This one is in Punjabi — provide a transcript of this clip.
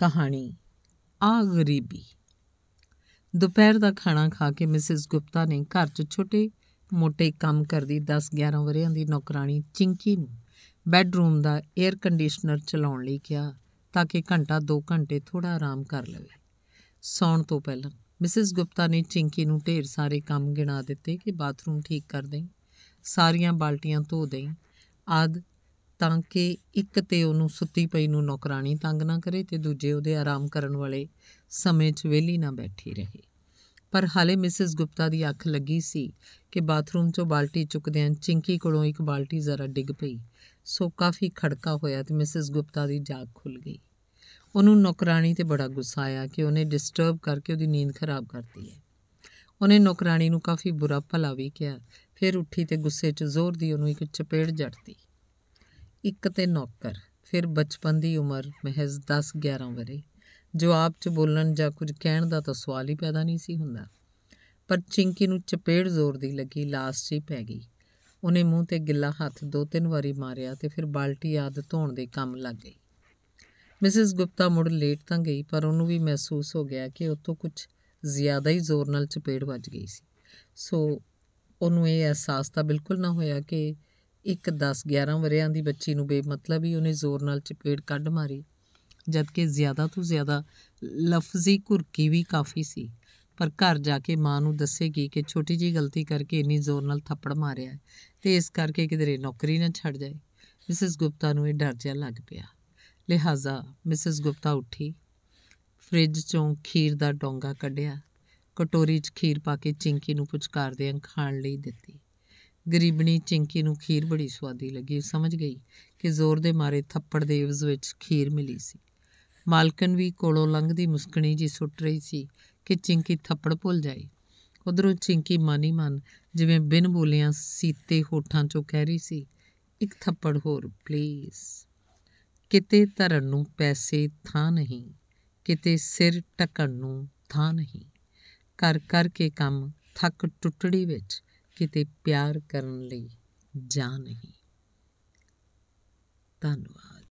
ਕਹਾਣੀ ਆ ਗਰੀਬੀ ਦੁਪਹਿਰ ਦਾ ਖਾਣਾ ਖਾ ਕੇ ਮਿਸਿਸ ਗੁਪਤਾ ਨੇ ਘਰ 'ਚ ਛੋਟੇ ਮੋਟੇ ਕੰਮ ਕਰਦੀ 10-11 ਵਰਿਆਂ ਦੀ ਨੌਕਰਾਨੀ ਚਿੰਕੀ ਨੂੰ ਬੈੱਡਰੂਮ ਦਾ 에ਅਰ ਕੰਡੀਸ਼ਨਰ ਚਲਾਉਣ ਲਈ ਕਿਹਾ ਤਾਂ ਕਿ ਘੰਟਾ 2 ਘੰਟੇ ਥੋੜਾ ਆਰਾਮ ਕਰ ਲਵੇ ਸੌਣ ਤੋਂ ਪਹਿਲਾਂ ਮਿਸਿਸ ਗੁਪਤਾ ਨੇ ਚਿੰਕੀ ਨੂੰ ਢੇਰ ਸਾਰੇ ਕੰਮ ਗਿਣਾ ਦਿੱਤੇ ਕਿ ਬਾਥਰੂਮ ਠੀਕ ਕਰ ਦੇ ਸਾਰੀਆਂ ਬਾਲਟੀਆਂ ਧੋ ਦੇ ਆਦ ਤਾਂ ਕਿ ਇੱਕ ਤੇ ਉਹਨੂੰ ਸੁੱਤੀ ਪਈ ਨੂੰ ਨੌਕਰਾਨੀ ਤੰਗ ਨਾ ਕਰੇ ਤੇ ਦੂਜੇ ਉਹਦੇ ਆਰਾਮ ਕਰਨ ਵਾਲੇ ਸਮੇਂ 'ਚ ਵਿਹਲੀ ਨਾ ਬੈਠੀ ਰਹੇ ਪਰ ਹਾਲੇ ਮਿਸਿਸ ਗੁਪਤਾ ਦੀ ਅੱਖ ਲੱਗੀ ਸੀ ਕਿ ਬਾਥਰੂਮ 'ਚੋਂ ਬਾਲਟੀ ਚੁੱਕਦਿਆਂ ਚਿੰਕੀ ਕੋਲੋਂ ਇੱਕ ਬਾਲਟੀ ਜ਼ਰਾ ਡਿੱਗ ਪਈ ਸੋ ਕਾਫੀ ਖੜਕਾ ਹੋਇਆ ਤੇ ਮਿਸਿਸ ਗੁਪਤਾ ਦੀ ਜਾਗ ਖੁੱਲ ਗਈ ਉਹਨੂੰ ਨੌਕਰਾਨੀ ਤੇ ਬੜਾ ਗੁੱਸਾ ਆਇਆ ਕਿ ਉਹਨੇ ਡਿਸਟਰਬ ਕਰਕੇ ਉਹਦੀ ਨੀਂਦ ਖਰਾਬ ਕਰਤੀ ਹੈ ਉਹਨੇ ਨੌਕਰਾਨੀ ਨੂੰ ਕਾਫੀ ਬੁਰਾ ਭਲਾ ਵੀ ਕਿਹਾ ਫਿਰ ਉੱਠੀ ਤੇ ਗੁੱਸੇ 'ਚ ਜ਼ੋਰ ਦੀ ਉਹਨੂੰ ਇੱਕ ਚਪੇੜ ਜੜਤੀ ਇੱਕ ਤੇ ਨੌਕਰ ਫਿਰ ਬਚਪਨ ਦੀ ਉਮਰ ਮਹਿਜ਼ 10-11 ਵਰੇ ਜਵਾਬ 'ਚ ਬੋਲਣ ਜਾਂ ਕੁਝ ਕਹਿਣ ਦਾ ਤਾਂ ਸਵਾਲ ਹੀ ਪੈਦਾ ਨਹੀਂ ਸੀ ਹੁੰਦਾ ਪਰ ਚਿੰਕੀ ਨੂੰ ਚਪੇੜ ਜ਼ੋਰ ਦੀ ਲੱਗੀ ਲਾਸ਼ 'ਚ ਹੀ ਪੈ ਗਈ ਉਹਨੇ ਮੂੰਹ ਤੇ ਗਿੱਲਾ ਹੱਥ ਦੋ ਤਿੰਨ ਵਾਰੀ ਮਾਰਿਆ ਤੇ ਫਿਰ ਬਾਲਟੀ ਆਦ ਧੋਣ ਦੇ ਕੰਮ ਲੱਗ ਗਈ ਮਿਸਿਸ ਗੁਪਤਾ ਮੁੜ ਲੇਟ ਤਾਂ ਗਈ ਪਰ ਉਹਨੂੰ ਵੀ ਮਹਿਸੂਸ ਹੋ ਗਿਆ ਕਿ ਉਹ ਕੁਝ ਜ਼ਿਆਦਾ ਹੀ ਜ਼ੋਰ ਨਾਲ ਚਪੇੜ ਵੱਜ ਗਈ ਸੀ ਸੋ ਉਹਨੂੰ ਇਹ ਅਹਿਸਾਸ ਤਾਂ ਬਿਲਕੁਲ ਨਾ ਹੋਇਆ ਕਿ ਇੱਕ 10 11 ਵਰਿਆਂ ਦੀ ਬੱਚੀ ਨੂੰ ਬੇਮਤਲਬ ਹੀ ਉਹਨੇ ਜ਼ੋਰ ਨਾਲ ਚਪੇੜ ਕੱਢ ਮਾਰੀ ਜਦਕਿ ਜ਼ਿਆਦਾ ਤੋਂ ਜ਼ਿਆਦਾ ਲਫ਼ਜ਼ੀ ਘੁਰਕੀ ਵੀ ਕਾਫੀ ਸੀ ਪਰ ਘਰ ਜਾ ਕੇ ਮਾਂ ਨੂੰ ਦੱਸੇਗੀ ਕਿ ਛੋਟੀ ਜੀ ਗਲਤੀ ਕਰਕੇ ਇੰਨੀ ਜ਼ੋਰ ਨਾਲ ਥੱਪੜ ਮਾਰਿਆ ਤੇ ਇਸ ਕਰਕੇ ਕਿਧਰੇ ਨੌਕਰੀ ਨਾ ਛੱਡ ਜਾਏ ਮਿਸਿਸ ਗੁਪਤਾ ਨੂੰ ਇਹ ਡਰ ਜਿਹਾ ਲੱਗ ਪਿਆ ਲਿਹਾਜ਼ਾ ਮਿਸਿਸ ਗੁਪਤਾ ਉੱਠੀ ਫ੍ਰਿਜ ਚੋਂ ਖੀਰ ਦਾ ਡੋਂਗਾ ਕੱਢਿਆ ਕਟੋਰੀ 'ਚ ਖੀਰ ਪਾ ਕੇ ਚਿੰਕੀ ਨੂੰ ਪੁਚਕਾਰਦੇ ਖਾਣ ਲਈ ਦਿੱਤੀ ਗਰੀਬਣੀ ਚਿੰਕੀ ਨੂੰ ਖੀਰ ਬੜੀ ਸਵਾਦੀ ਲੱਗੀ ਸਮਝ ਗਈ ਕਿ ਜ਼ੋਰ ਦੇ ਮਾਰੇ ਥੱਪੜ ਦੇ ਉਸ ਵਿੱਚ ਖੀਰ ਮਿਲੀ ਸੀ ਮਾਲਕਨ ਵੀ ਕੋਲੋਂ ਲੰਘਦੀ ਮੁਸਕਣੀ ਜੀ ਸੁੱਟ ਰਹੀ ਸੀ ਕਿ ਚਿੰਕੀ ਥੱਪੜ ਭੁੱਲ ਜਾਈ ਉਧਰੋਂ ਚਿੰਕੀ ਮਾਨੀ ਮਨ ਜਿਵੇਂ ਬਿਨ ਬੋਲਿਆਂ ਸੀਤੇ ਹੋਠਾਂ ਚੋਂ ਕਹਿ ਰਹੀ ਸੀ ਇੱਕ ਥੱਪੜ ਹੋਰ ਪਲੀਜ਼ ਕਿਤੇ ਧਰਨ ਨੂੰ ਪੈਸੇ ਥਾਂ ਨਹੀਂ ਕਿਤੇ ਸਿਰ ਟਕਣ ਨੂੰ ਥਾਂ ਨਹੀਂ ਕਰ ਕਰ ਕੇ ਕੰਮ ਥੱਕ ਟੁੱਟੜੀ ਵਿੱਚ ਕਿਤੇ ਪਿਆਰ ਕਰਨ ਲਈ ਜਾਂ ਨਹੀਂ ਧੰਨਵਾਦ